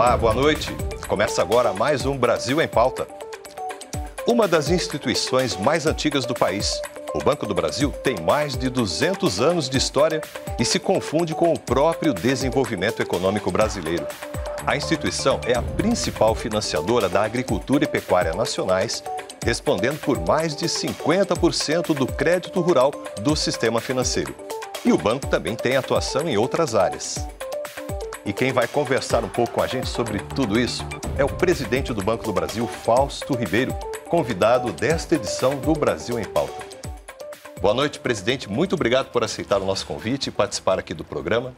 Olá, boa noite. Começa agora mais um Brasil em Pauta. Uma das instituições mais antigas do país, o Banco do Brasil tem mais de 200 anos de história e se confunde com o próprio desenvolvimento econômico brasileiro. A instituição é a principal financiadora da agricultura e pecuária nacionais, respondendo por mais de 50% do crédito rural do sistema financeiro. E o banco também tem atuação em outras áreas. E quem vai conversar um pouco com a gente sobre tudo isso é o presidente do Banco do Brasil, Fausto Ribeiro, convidado desta edição do Brasil em Pauta. Boa noite, presidente. Muito obrigado por aceitar o nosso convite e participar aqui do programa.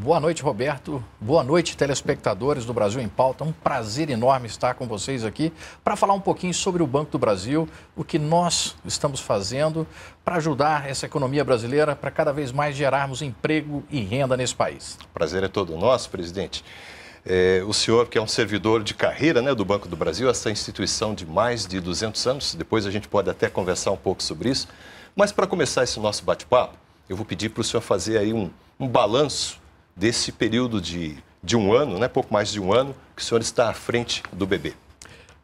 Boa noite, Roberto. Boa noite, telespectadores do Brasil em Pauta. Um prazer enorme estar com vocês aqui para falar um pouquinho sobre o Banco do Brasil, o que nós estamos fazendo para ajudar essa economia brasileira para cada vez mais gerarmos emprego e renda nesse país. Prazer é todo nosso, presidente. É, o senhor, que é um servidor de carreira né, do Banco do Brasil, essa instituição de mais de 200 anos, depois a gente pode até conversar um pouco sobre isso. Mas para começar esse nosso bate-papo, eu vou pedir para o senhor fazer aí um, um balanço desse período de, de um ano, né, pouco mais de um ano, que o senhor está à frente do bebê.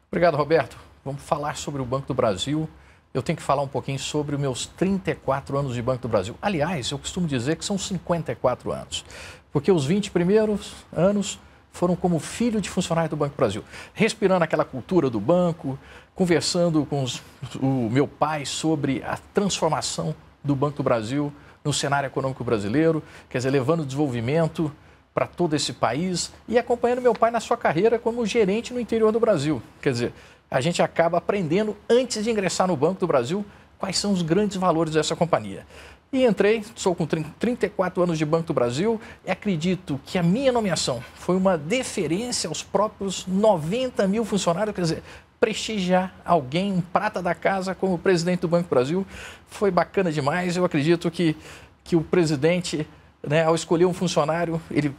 Obrigado, Roberto. Vamos falar sobre o Banco do Brasil. Eu tenho que falar um pouquinho sobre os meus 34 anos de Banco do Brasil. Aliás, eu costumo dizer que são 54 anos, porque os 20 primeiros anos foram como filho de funcionário do Banco do Brasil, respirando aquela cultura do banco, conversando com os, o meu pai sobre a transformação do Banco do Brasil no cenário econômico brasileiro, quer dizer, levando desenvolvimento para todo esse país e acompanhando meu pai na sua carreira como gerente no interior do Brasil. Quer dizer, a gente acaba aprendendo antes de ingressar no Banco do Brasil quais são os grandes valores dessa companhia. E entrei, sou com 34 anos de Banco do Brasil e acredito que a minha nomeação foi uma deferência aos próprios 90 mil funcionários, quer dizer, prestigiar alguém, um prata da casa, como o presidente do Banco Brasil. Foi bacana demais. Eu acredito que, que o presidente, né, ao escolher um funcionário, ele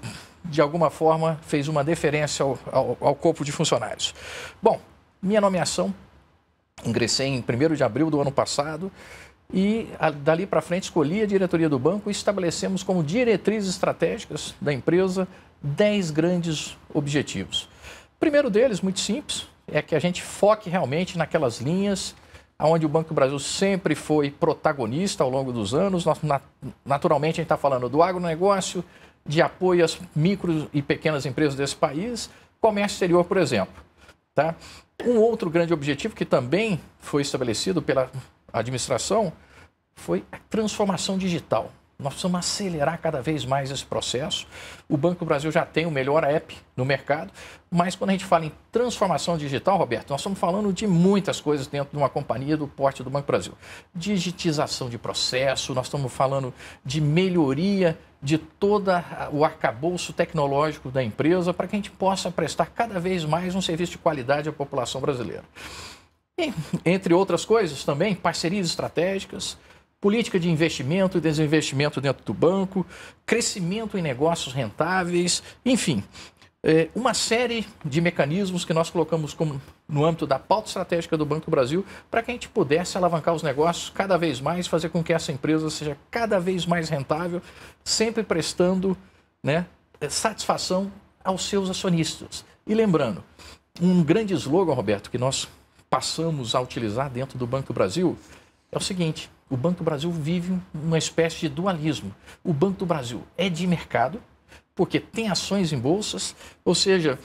de alguma forma fez uma deferência ao, ao, ao corpo de funcionários. Bom, minha nomeação, ingressei em 1 de abril do ano passado. E dali para frente escolhi a diretoria do banco e estabelecemos como diretrizes estratégicas da empresa 10 grandes objetivos. primeiro deles, muito simples, é que a gente foque realmente naquelas linhas onde o Banco do Brasil sempre foi protagonista ao longo dos anos. naturalmente, a gente está falando do agronegócio, de apoio às micro e pequenas empresas desse país, comércio exterior, por exemplo. Tá? Um outro grande objetivo que também foi estabelecido pela administração foi a transformação digital. Nós precisamos acelerar cada vez mais esse processo. O Banco do Brasil já tem o melhor app no mercado, mas quando a gente fala em transformação digital, Roberto, nós estamos falando de muitas coisas dentro de uma companhia do porte do Banco do Brasil. Digitização de processo, nós estamos falando de melhoria de todo o arcabouço tecnológico da empresa para que a gente possa prestar cada vez mais um serviço de qualidade à população brasileira. E, entre outras coisas também, parcerias estratégicas, política de investimento e desinvestimento dentro do banco, crescimento em negócios rentáveis, enfim, é, uma série de mecanismos que nós colocamos como, no âmbito da pauta estratégica do Banco do Brasil para que a gente pudesse alavancar os negócios cada vez mais, fazer com que essa empresa seja cada vez mais rentável, sempre prestando né, satisfação aos seus acionistas. E lembrando, um grande slogan, Roberto, que nós passamos a utilizar dentro do Banco do Brasil é o seguinte: o Banco do Brasil vive uma espécie de dualismo. O Banco do Brasil é de mercado, porque tem ações em bolsas, ou seja,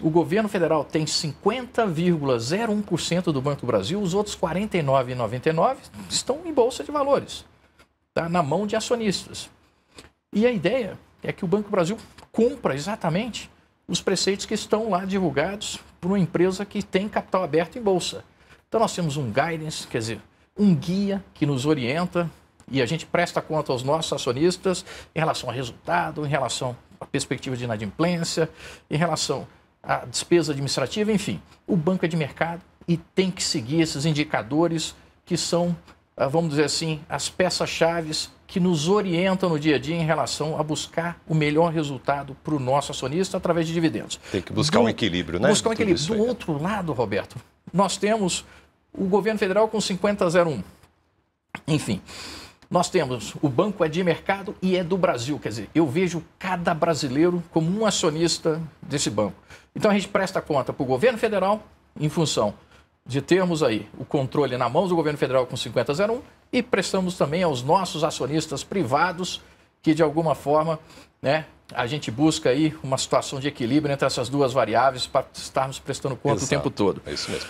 o governo federal tem 50,01% do Banco do Brasil, os outros 49,99% estão em bolsa de valores, tá? na mão de acionistas. E a ideia é que o Banco do Brasil cumpra exatamente os preceitos que estão lá divulgados por uma empresa que tem capital aberto em bolsa. Então nós temos um guidance, quer dizer, um guia que nos orienta e a gente presta conta aos nossos acionistas em relação ao resultado, em relação à perspectiva de inadimplência, em relação à despesa administrativa, enfim. O banco é de mercado e tem que seguir esses indicadores que são, ah, vamos dizer assim, as peças-chave que nos orientam no dia a dia em relação a buscar o melhor resultado para o nosso acionista através de dividendos. Tem que buscar Do, um equilíbrio, né? Buscar um equilíbrio. Do né? outro lado, Roberto, nós temos o governo federal com 5001. Enfim, nós temos o banco é de mercado e é do Brasil. Quer dizer, eu vejo cada brasileiro como um acionista desse banco. Então a gente presta conta para o governo federal em função de termos aí o controle na mão do governo federal com 5001 e prestamos também aos nossos acionistas privados que de alguma forma, né, a gente busca aí uma situação de equilíbrio entre essas duas variáveis para estarmos prestando conta Exato, o tempo todo. É isso mesmo.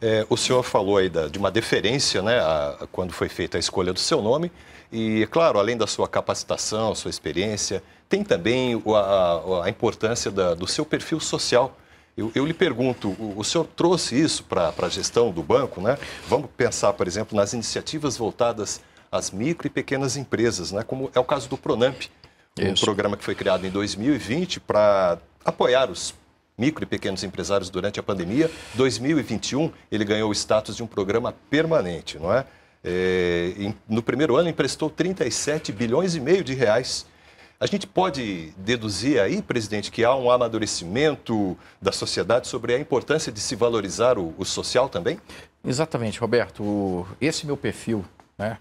É, o senhor falou aí da, de uma deferência, né, a, a, quando foi feita a escolha do seu nome. E, claro, além da sua capacitação, sua experiência, tem também a, a importância da, do seu perfil social. Eu, eu lhe pergunto, o, o, senhor trouxe isso para a gestão do banco, né? Vamos pensar, por exemplo, nas iniciativas voltadas às micro e pequenas empresas, né? Como é o caso do Pronamp, um isso. programa que foi criado em 2020 para apoiar os micro e pequenos empresários durante a pandemia. 2021, ele ganhou o status de um programa permanente, não é? é no primeiro ano, emprestou 37 bilhões e meio de reais. A gente pode deduzir aí, presidente, que há um amadurecimento da sociedade sobre a importância de se valorizar o, o social também? Exatamente, Roberto. Esse meu perfil, né?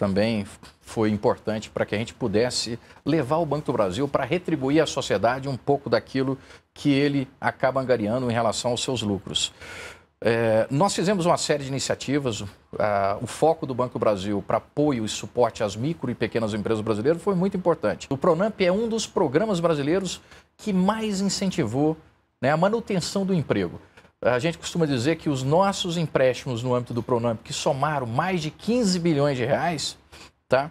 também foi importante para que a gente pudesse levar o Banco do Brasil para retribuir à sociedade um pouco daquilo que ele acaba angariando em relação aos seus lucros. É, nós fizemos uma série de iniciativas. o foco do Banco do Brasil para apoio e suporte às micro e pequenas empresas brasileiras foi muito importante. O Pronamp é um dos programas brasileiros que mais incentivou né, a manutenção do emprego. A gente costuma dizer que os nossos empréstimos no âmbito do Pronamp, que somaram mais de 15 bilhões de reais, tá?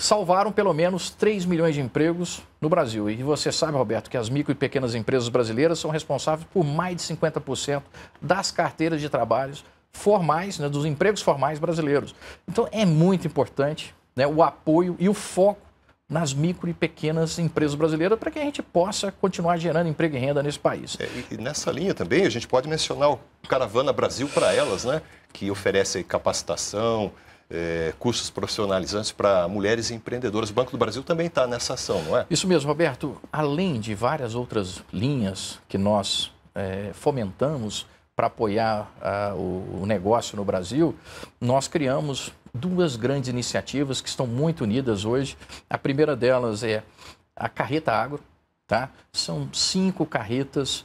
salvaram pelo menos 3 milhões de empregos no Brasil. E você sabe, Roberto, que as micro e pequenas empresas brasileiras são responsáveis por mais de 50% das carteiras de trabalhos formais, né, dos empregos formais brasileiros. Então é muito importante né, o apoio e o foco nas micro e pequenas empresas brasileiras para que a gente possa continuar gerando emprego e renda nesse país. É, e nessa linha também a gente pode mencionar o Caravana Brasil para Elas, né? que oferece capacitação, é, cursos profissionalizantes para mulheres empreendedoras. O Banco do Brasil também está nessa ação, não é? Isso mesmo, Roberto. Além de várias outras linhas que nós é, fomentamos, para apoiar ah, o, o negócio no Brasil, nós criamos duas grandes iniciativas que estão muito unidas hoje. A primeira delas é a Carreta Agro, tá? São cinco carretas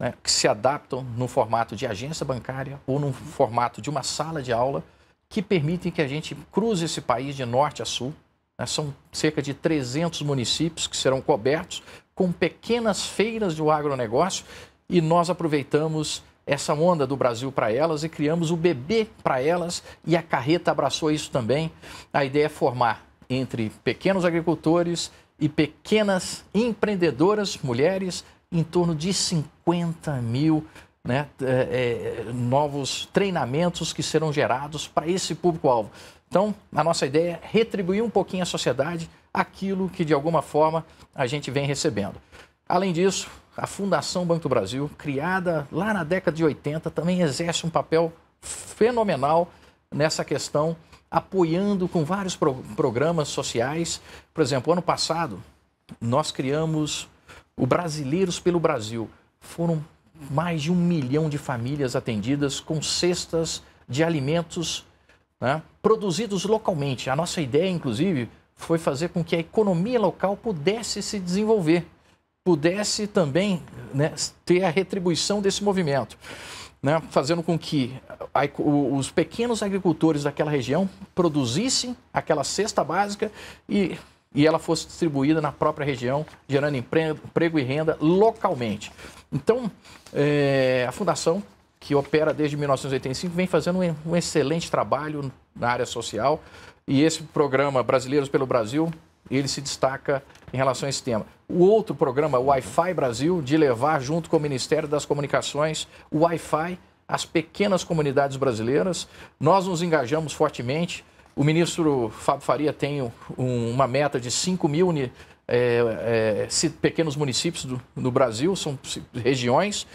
né, que se adaptam no formato de agência bancária ou no formato de uma sala de aula que permitem que a gente cruze esse país de norte a sul. Né? São cerca de 300 municípios que serão cobertos com pequenas feiras do agronegócio e nós aproveitamos essa onda do Brasil para elas e criamos o bebê para elas e a carreta abraçou isso também. A ideia é formar entre pequenos agricultores e pequenas empreendedoras mulheres em torno de 50 mil né, é, é, novos treinamentos que serão gerados para esse público-alvo. Então, a nossa ideia é retribuir um pouquinho à sociedade aquilo que, de alguma forma, a gente vem recebendo. Além disso, a Fundação Banco do Brasil, criada lá na década de 80, também exerce um papel fenomenal nessa questão, apoiando com vários pro programas sociais. Por exemplo, ano passado, nós criamos o Brasileiros pelo Brasil. Foram mais de um milhão de famílias atendidas com cestas de alimentos né, produzidos localmente. A nossa ideia, inclusive, foi fazer com que a economia local pudesse se desenvolver pudesse também né, ter a retribuição desse movimento, né, fazendo com que os pequenos agricultores daquela região produzissem aquela cesta básica e, e ela fosse distribuída na própria região, gerando emprego e renda localmente. Então, é, a Fundação que opera desde 1985, vem fazendo um, excelente trabalho na área social. E esse programa Brasileiros pelo Brasil ele se destaca em relação a esse tema. O outro programa, o Wi-Fi Brasil, de levar junto com o Ministério das Comunicações o Wi-Fi às pequenas comunidades brasileiras. Nós nos engajamos fortemente. O ministro Fábio Faria tem um, uma meta de 5 mil é, é, pequenos municípios do, do Brasil, são regiões,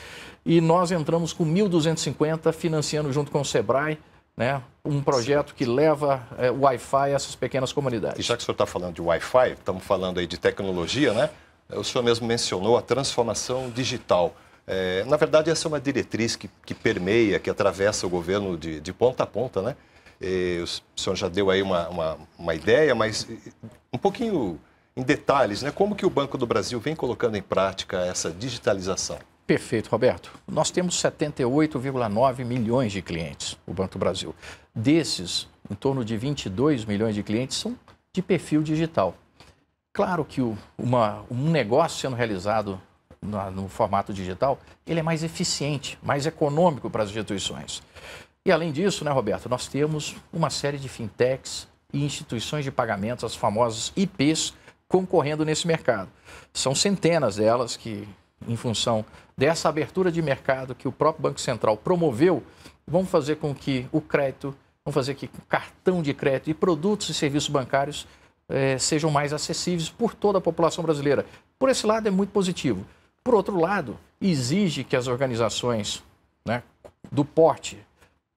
e nós entramos com 1.250 financiando junto com o SEBRAE, né, um projeto Sim. que leva é, Wi-Fi a essas pequenas comunidades. E já que o senhor está falando de Wi-Fi, estamos falando aí de tecnologia, né? O senhor mesmo mencionou a transformação digital. É, na verdade, essa é uma diretriz que, que permeia, que atravessa o governo de, de ponta a ponta, né? E, o senhor já deu aí uma, uma, uma ideia, mas um pouquinho em detalhes, né? Como que o Banco do Brasil vem colocando em prática essa digitalização? Perfeito, Roberto. Nós temos 78,9 milhões de clientes, o Banco do Brasil. Desses, em torno de 22 milhões de clientes são de perfil digital. Claro que uma, um negócio sendo realizado no formato digital, ele é mais eficiente, mais econômico para as instituições. E além disso, né, Roberto, nós temos uma série de fintechs e instituições de pagamentos, as famosas IPs, concorrendo nesse mercado. São centenas delas que, em função dessa abertura de mercado que o próprio Banco Central promoveu vão fazer com que o crédito, vão fazer que cartão de crédito e produtos e serviços bancários eh, sejam mais acessíveis por toda a população brasileira. Por esse lado, é muito positivo. Por outro lado, exige que as organizações né, do porte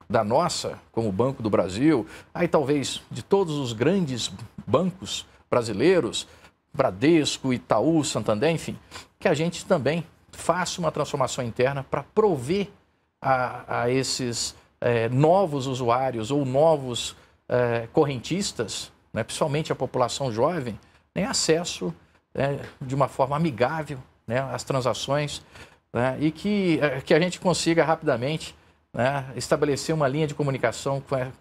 da nossa, como o Banco do Brasil, aí talvez de todos os grandes bancos brasileiros, Bradesco, Itaú, Santander, enfim, que a gente também faça uma transformação interna para prover a, a esses é, novos usuários ou novos é, correntistas, né, principalmente a população jovem, né, acesso né, de uma forma amigável né, às transações né, e que, é, que a gente consiga rapidamente né, estabelecer uma linha de comunicação com, é,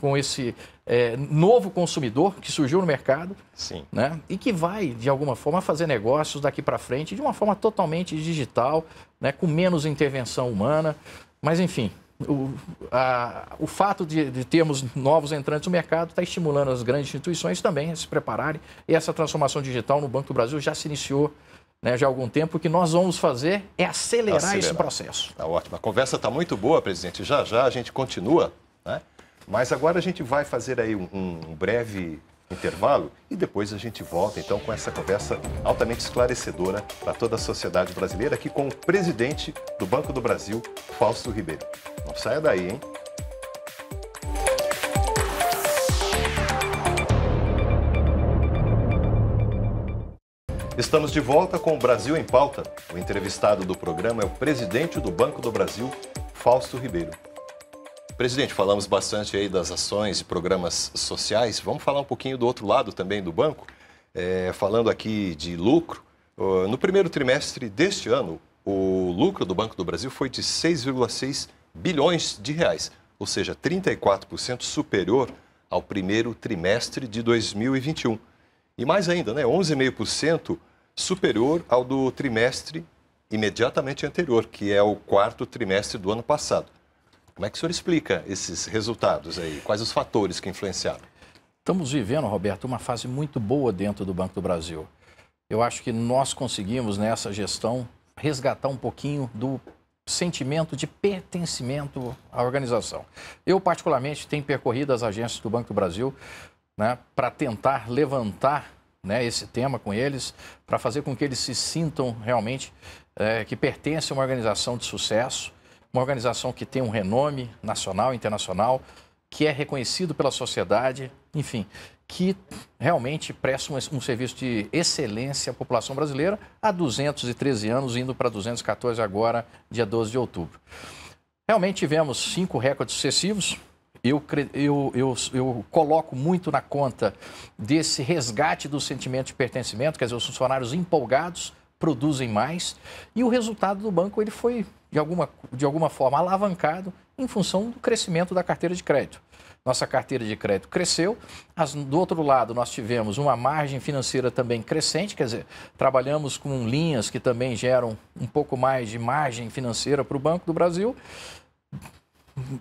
com esse é, novo consumidor que surgiu no mercado Sim. Né, e que vai, de alguma forma, fazer negócios daqui para frente de uma forma totalmente digital, né, com menos intervenção humana. Mas, enfim, o, a, o fato de, de, termos novos entrantes no mercado está estimulando as grandes instituições também a se prepararem. E essa transformação digital no Banco do Brasil já se iniciou né, já há algum tempo, o que nós vamos fazer é acelerar, acelerar. esse processo. Tá ótimo. A conversa está muito boa, presidente. Já já a gente continua, né? Mas agora a gente vai fazer aí um, um breve intervalo e depois a gente volta então com essa conversa altamente esclarecedora para toda a sociedade brasileira aqui com o presidente do Banco do Brasil, Fausto Ribeiro. Não saia daí, hein? Estamos de volta com o Brasil em Pauta. O entrevistado do programa é o presidente do Banco do Brasil, Fausto Ribeiro. Presidente, falamos bastante aí das ações e programas sociais. Vamos falar um pouquinho do outro lado também do banco, é, falando aqui de lucro. No primeiro trimestre deste ano, o lucro do Banco do Brasil foi de 6,6 bilhões de reais, ou seja, 34% superior ao primeiro trimestre de 2021. E mais ainda, né, 11,5% superior ao do trimestre imediatamente anterior, que é o quarto trimestre do ano passado. Como é que o senhor explica esses resultados aí? Quais os fatores que influenciaram? Estamos vivendo, Roberto, uma fase muito boa dentro do Banco do Brasil. Eu acho que nós conseguimos, nessa gestão, resgatar um pouquinho do sentimento de pertencimento à organização. Eu, particularmente, tenho percorrido as agências do Banco do Brasil né, para tentar levantar né, esse tema com eles, para fazer com que eles se sintam realmente é, que pertencem a uma organização de sucesso, uma organização que tem um renome nacional, internacional, que é reconhecido pela sociedade, enfim, que realmente presta um, um serviço de excelência à população brasileira há 213 anos, indo para 214 agora, dia 12 de outubro. Realmente tivemos cinco recordes sucessivos, eu, eu, eu, eu, coloco muito na conta desse resgate do sentimento de pertencimento, quer dizer, os funcionários empolgados produzem mais e o resultado do banco ele foi, de alguma, de alguma forma, alavancado em função do crescimento da carteira de crédito. Nossa carteira de crédito cresceu, as, do outro lado nós tivemos uma margem financeira também crescente, quer dizer, trabalhamos com linhas que também geram um pouco mais de margem financeira para o Banco do Brasil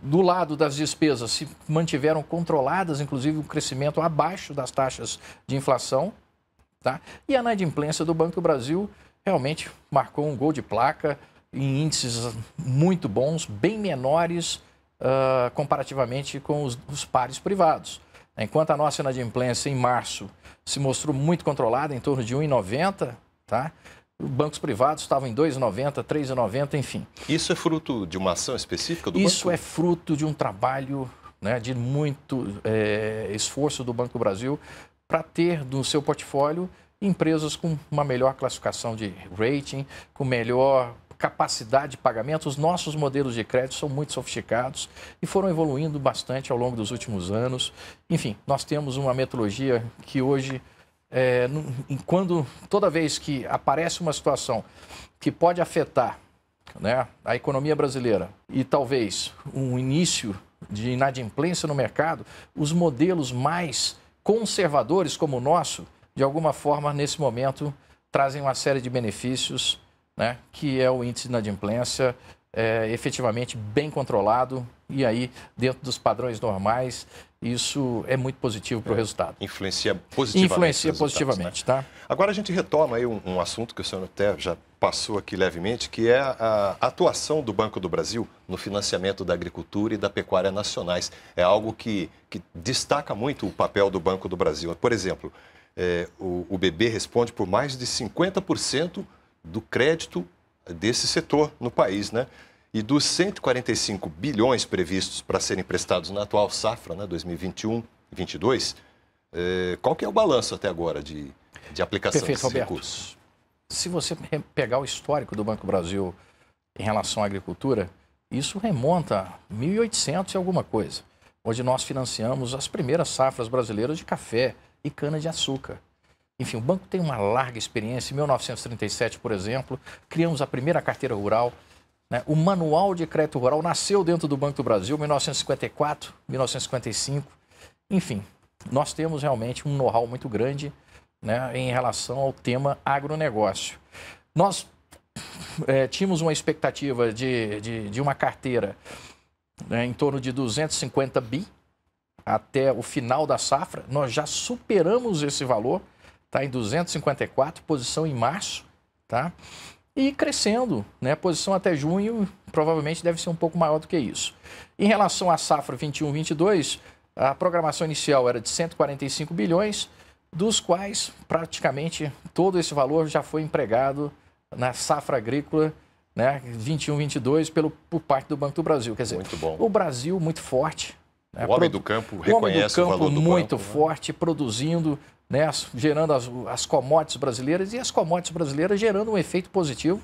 do lado das despesas se mantiveram controladas, inclusive o um crescimento abaixo das taxas de inflação. Tá? E a inadimplência do Banco do Brasil realmente marcou um gol de placa em índices muito bons, bem menores uh, comparativamente com os, os pares privados. Enquanto a nossa inadimplência em março se mostrou muito controlada, em torno de 1,90, tá? Bancos privados estavam em 2,90, 3,90, enfim. Isso é fruto de uma ação específica do Isso banco? Isso é fruto de um trabalho, né, de muito é, esforço do Banco do Brasil para ter no seu portfólio empresas com uma melhor classificação de rating, com melhor capacidade de pagamento. Os nossos modelos de crédito são muito sofisticados e foram evoluindo bastante ao longo dos últimos anos. Enfim, nós temos uma metodologia que hoje é, quando toda vez que aparece uma situação que pode afetar né, a economia brasileira e talvez um início de inadimplência no mercado, os modelos mais conservadores como o nosso, de alguma forma, nesse momento, trazem uma série de benefícios, né, que é o índice de inadimplência, é, efetivamente bem controlado e aí dentro dos padrões normais isso é muito positivo para o é, resultado. Influencia positivamente. Influencia positivamente, né? tá? Agora a gente retoma aí um, um, assunto que o senhor até já passou aqui levemente, que é a atuação do Banco do Brasil no financiamento da agricultura e da pecuária nacionais. É algo que, que destaca muito o papel do Banco do Brasil. Por exemplo, é, o, o BB responde por mais de 50% do crédito desse setor no país, né? E dos 145 bilhões previstos para serem prestados na atual safra, né, 2021 e 22, é, eh, qual que é o balanço até agora de, de aplicação Perfeito, desses Roberto. recursos? Se você pegar o histórico do Banco Brasil em relação à agricultura, isso remonta a 1.800 e alguma coisa, onde nós financiamos as primeiras safras brasileiras de café e cana-de-açúcar. Enfim, o banco tem uma larga experiência. Em 1937, por exemplo, criamos a primeira carteira rural. Né? O Manual de Crédito Rural nasceu dentro do Banco do Brasil, 1954, 1955. Enfim, nós temos realmente um know-how muito grande né, em relação ao tema agronegócio. Nós é, tínhamos uma expectativa de, de, de uma carteira né, em torno de 250 bi até o final da safra. Nós já superamos esse valor está em 254, posição em março, tá? E crescendo, né? Posição até junho, provavelmente deve ser um pouco maior do que isso. Em relação à safra 21-22, a programação inicial era de 145 bilhões, dos quais praticamente todo esse valor já foi empregado na safra agrícola né, 21, 22, pelo, por parte do Banco do Brasil. Quer dizer, o Brasil muito forte, né, o homem do campo o reconhece o, homem do campo o valor do muito né? forte, né? produzindo, né, gerando as, as commodities brasileiras e as commodities brasileiras gerando um efeito positivo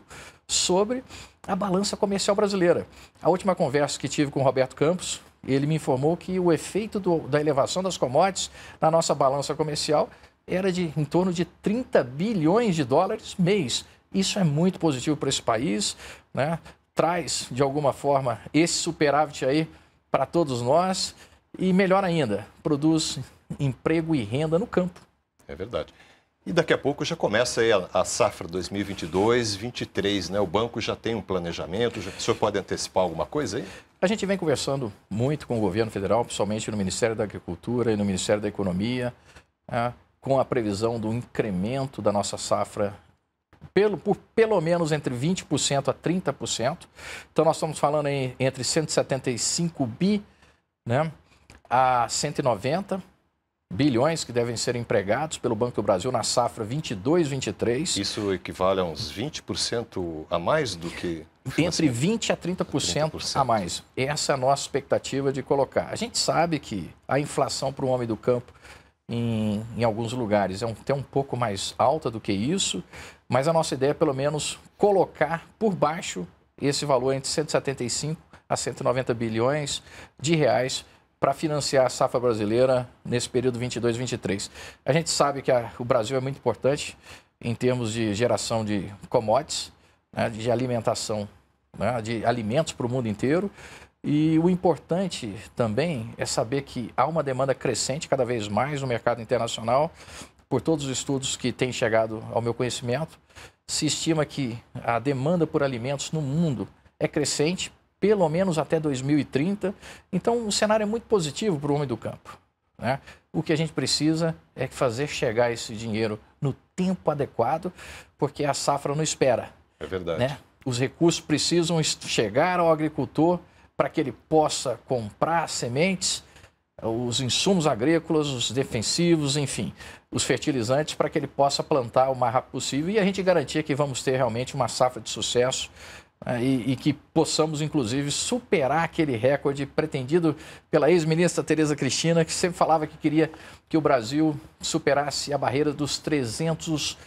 sobre a balança comercial brasileira. A última conversa que tive com o Roberto Campos, ele me informou que o efeito do, da elevação das commodities na nossa balança comercial era de em torno de 30 bilhões de dólares mês. Isso é muito positivo para esse país, né? traz de alguma forma esse superávit aí para todos nós e, melhor ainda, produz emprego e renda no campo. É verdade. E daqui a pouco já começa a, a safra 2022-23, né? O banco já tem um planejamento, já, o senhor pode antecipar alguma coisa aí? A gente vem conversando muito com o governo federal, principalmente no Ministério da Agricultura e no Ministério da Economia, né? com a previsão do incremento da nossa safra pelo, por pelo menos entre 20% a 30%. Então, nós estamos falando em, entre 175 bi né, a 190 bilhões que devem ser empregados pelo Banco do Brasil na safra 22, 23. Isso equivale a uns 20% a mais do que... Entre 20% a 30%, 30%, a mais. Essa é a nossa expectativa de colocar. A gente sabe que a inflação para o homem do campo em, em alguns lugares é um, até um pouco mais alta do que isso. Mas a nossa ideia é, pelo menos, colocar por baixo esse valor entre 175 a 190 bilhões de reais para financiar a safra brasileira nesse período 22-23. A gente sabe que a, o Brasil é muito importante em termos de geração de commodities, né, de alimentação, né, de alimentos para o mundo inteiro. E o importante também é saber que há uma demanda crescente cada vez mais no mercado internacional por todos os estudos que têm chegado ao meu conhecimento, se estima que a demanda por alimentos no mundo é crescente, pelo menos até 2030. Então, o cenário é muito positivo para o homem do campo. Né? O que a gente precisa é fazer chegar esse dinheiro no tempo adequado, porque a safra não espera. É verdade. Né? Os recursos precisam chegar ao agricultor para que ele possa comprar sementes os insumos agrícolas, os defensivos, enfim, os fertilizantes, para que ele possa plantar o mais rápido possível e a gente garantir que vamos ter realmente uma safra de sucesso né, e, e, que possamos, inclusive, superar aquele recorde pretendido pela ex-ministra Tereza Cristina, que sempre falava que queria que o Brasil superasse a barreira dos 300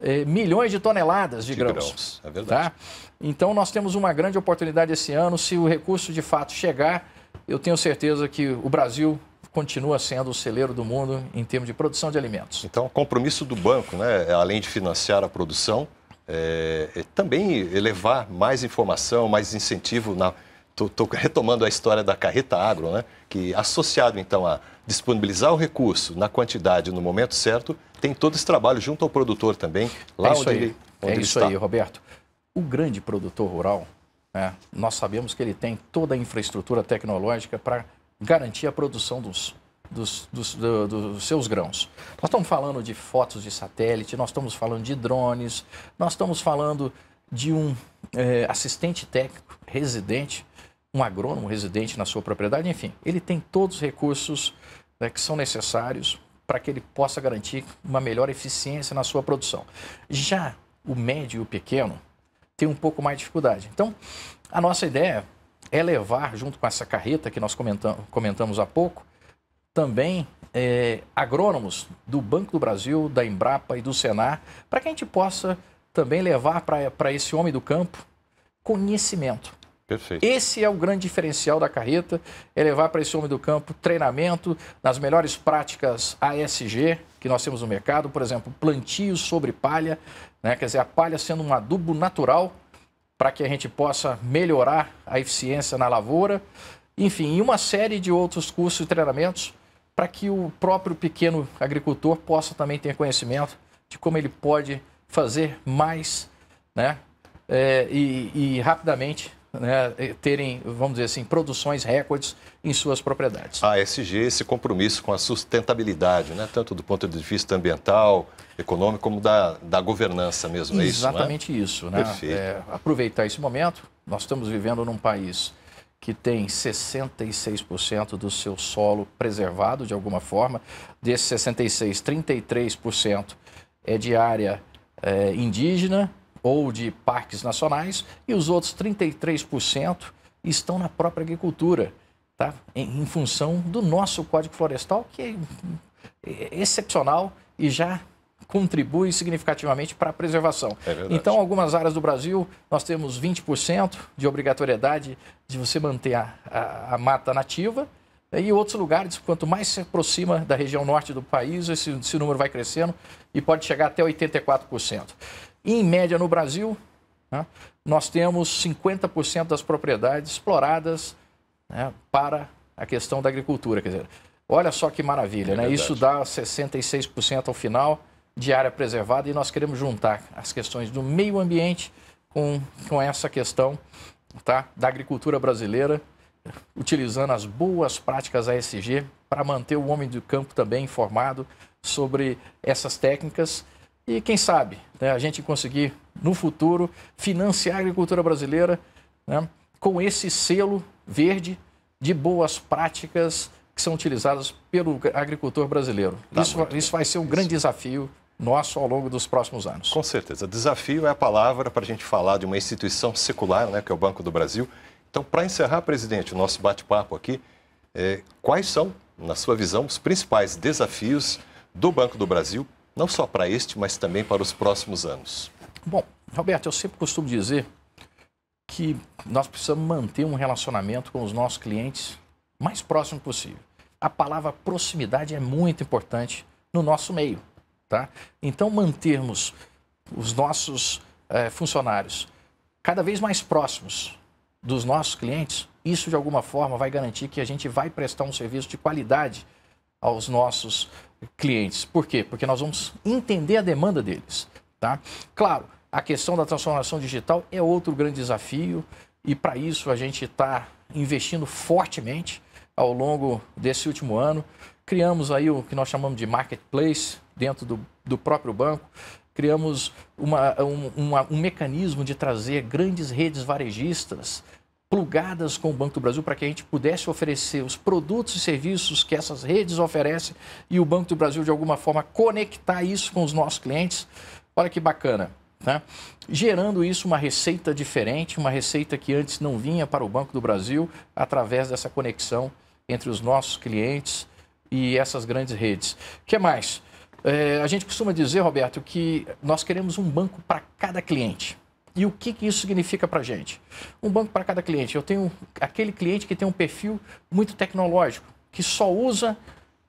eh, milhões de toneladas de, de grãos. grãos. É tá? verdade. Tá? Então, nós temos uma grande oportunidade esse ano, se o recurso de fato chegar eu tenho certeza que o Brasil continua sendo o celeiro do mundo em termos de produção de alimentos. Então, o compromisso do banco, né, além de financiar a produção, é, é também elevar mais informação, mais incentivo na, estou retomando a história da carreta agro, né? que associado então a disponibilizar o recurso na quantidade no momento certo, tem todo esse trabalho junto ao produtor também, lá é onde, ele, onde é ele isso está. aí, Roberto. O grande produtor rural, é. nós sabemos que ele tem toda a infraestrutura tecnológica para garantir a produção dos, dos, dos, do, dos, seus grãos. Nós estamos falando de fotos de satélite, nós estamos falando de drones, nós estamos falando de um é, assistente técnico residente, um agrônomo residente na sua propriedade, enfim, ele tem todos os recursos né, que são necessários para que ele possa garantir uma melhor eficiência na sua produção. Já o médio e o pequeno, tem um pouco mais de dificuldade. Então, a nossa ideia é levar, junto com essa carreta que nós comentamos comentamos há pouco, também é, agrônomos do Banco do Brasil, da Embrapa e do Senar, para que a gente possa também levar para esse homem do campo conhecimento. Perfeito. Esse é o grande diferencial da carreta, é levar para esse homem do campo treinamento nas melhores práticas ASG que nós temos no mercado, por exemplo, plantio sobre palha, né? quer dizer, a palha sendo um adubo natural para que a gente possa melhorar a eficiência na lavoura, enfim, e uma série de outros cursos e treinamentos para que o próprio pequeno agricultor possa também ter conhecimento de como ele pode fazer mais né? É, e, e rapidamente né, terem, vamos dizer assim, produções recordes em suas propriedades. A SG, esse compromisso com a sustentabilidade, né, tanto do ponto de vista ambiental, econômico, como da, da governança mesmo, é, é? Exatamente isso, é? isso né? Perfeito. É, aproveitar esse momento, nós estamos vivendo num país que tem 66% do seu solo preservado de alguma forma. Desses 66, 33% é de área é, indígena, ou de parques nacionais, e os outros 33% estão na própria agricultura, tá? em, em função do nosso Código Florestal, que é, é, é excepcional e já contribui significativamente para a preservação. É então, algumas áreas do Brasil, nós temos 20% de obrigatoriedade de você manter a, a, a, mata nativa, né? e outros lugares, quanto mais se aproxima da região norte do país, esse, esse número vai crescendo e pode chegar até 84% em média, no Brasil, né, nós temos 50% das propriedades exploradas né, para a questão da agricultura. Quer dizer, olha só que maravilha, é né? Isso dá 66% ao final de área preservada e nós queremos juntar as questões do meio ambiente com, com essa questão tá, da agricultura brasileira, utilizando as boas práticas ASG para manter o homem do campo também informado sobre essas técnicas e quem sabe né, a gente conseguir, no futuro, financiar a agricultura brasileira né, com esse selo verde de boas práticas que são utilizadas pelo agricultor brasileiro. Tá isso, isso vai ser um isso. grande desafio nosso ao longo dos próximos anos. Com certeza. Desafio é a palavra para a gente falar de uma instituição secular, né, que é o Banco do Brasil. Então, para encerrar, presidente, o nosso bate-papo aqui, é, quais são, na sua visão, os principais desafios do Banco do Brasil não só para este, mas também para os próximos anos? Bom, Roberto, eu sempre costumo dizer que nós precisamos manter um relacionamento com os nossos clientes mais próximo possível. A palavra proximidade é muito importante no nosso meio, tá? Então, mantermos os nossos eh, funcionários cada vez mais próximos dos nossos clientes, isso de alguma forma vai garantir que a gente vai prestar um serviço de qualidade aos nossos clientes. Por quê? Porque nós vamos entender a demanda deles. Tá? Claro, a questão da transformação digital é outro grande desafio e para isso a gente está investindo fortemente ao longo desse último ano. Criamos aí o que nós chamamos de marketplace dentro do, do próprio banco. Criamos uma, um, uma, um mecanismo de trazer grandes redes varejistas plugadas com o Banco do Brasil para que a gente pudesse oferecer os produtos e serviços que essas redes oferecem e o Banco do Brasil, de alguma forma, conectar isso com os nossos clientes. Olha que bacana. Né? Gerando isso uma receita diferente, uma receita que antes não vinha para o Banco do Brasil, através dessa conexão entre os nossos clientes e essas grandes redes. O que mais? É, a gente costuma dizer, Roberto, que nós queremos um banco para cada cliente. E o que, que isso significa para a gente? Um banco para cada cliente. Eu tenho aquele cliente que tem um perfil muito tecnológico, que só usa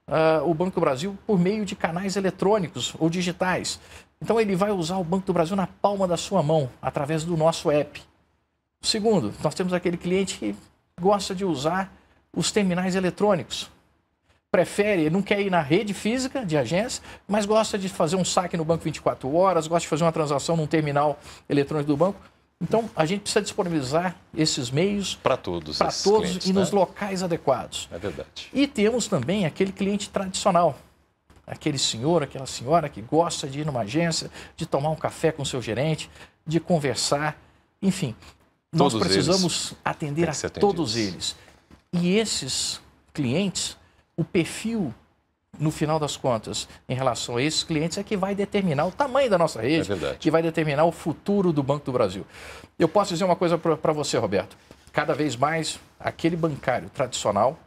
uh, o Banco do Brasil por meio de canais eletrônicos ou digitais. Então, ele vai usar o Banco do Brasil na palma da sua mão, através do nosso app. Segundo, nós temos aquele cliente que gosta de usar os terminais eletrônicos prefere, não quer ir na rede física de agência, mas gosta de fazer um saque no banco 24 horas, gosta de fazer uma transação num terminal eletrônico do banco. Então, a gente precisa disponibilizar esses meios para todos, para todos clientes, e né? nos locais adequados. É verdade. E temos também aquele cliente tradicional, aquele senhor, aquela senhora que gosta de ir numa agência, de tomar um café com o seu gerente, de conversar, enfim. Todos nós precisamos atender a todos eles. E esses clientes o perfil, no final das contas, em relação a esses clientes, é que vai determinar o tamanho da nossa rede, é que vai determinar o futuro do Banco do Brasil. Eu posso dizer uma coisa para você, Roberto. Cada vez mais, aquele bancário tradicional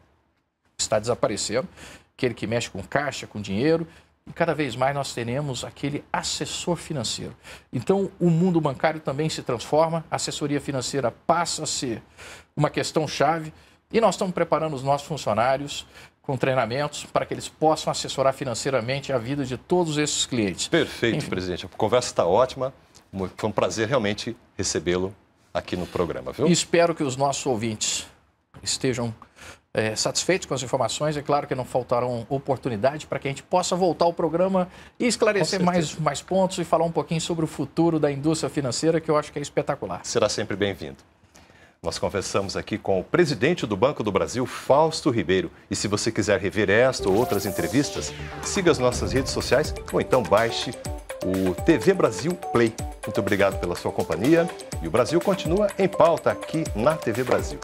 está desaparecendo, aquele que mexe com caixa, com dinheiro, e cada vez mais nós teremos aquele assessor financeiro. Então, o mundo bancário também se transforma, a assessoria financeira passa a ser uma questão chave e nós estamos preparando os nossos funcionários com treinamentos para que eles possam assessorar financeiramente a vida de todos esses clientes. Perfeito, Enfim. presidente. A conversa está ótima. Foi um prazer realmente recebê-lo aqui no programa, viu? E espero que os nossos ouvintes estejam é, satisfeitos com as informações. É claro que não faltarão oportunidade para que a gente possa voltar ao programa e esclarecer mais, mais pontos e falar um pouquinho sobre o futuro da indústria financeira, que eu acho que é espetacular. Será sempre bem-vindo. Nós conversamos aqui com o presidente do Banco do Brasil, Fausto Ribeiro. E se você quiser rever esta ou outras entrevistas, siga as nossas redes sociais ou então baixe o TV Brasil Play. Muito obrigado pela sua companhia e o Brasil continua em pauta aqui na TV Brasil.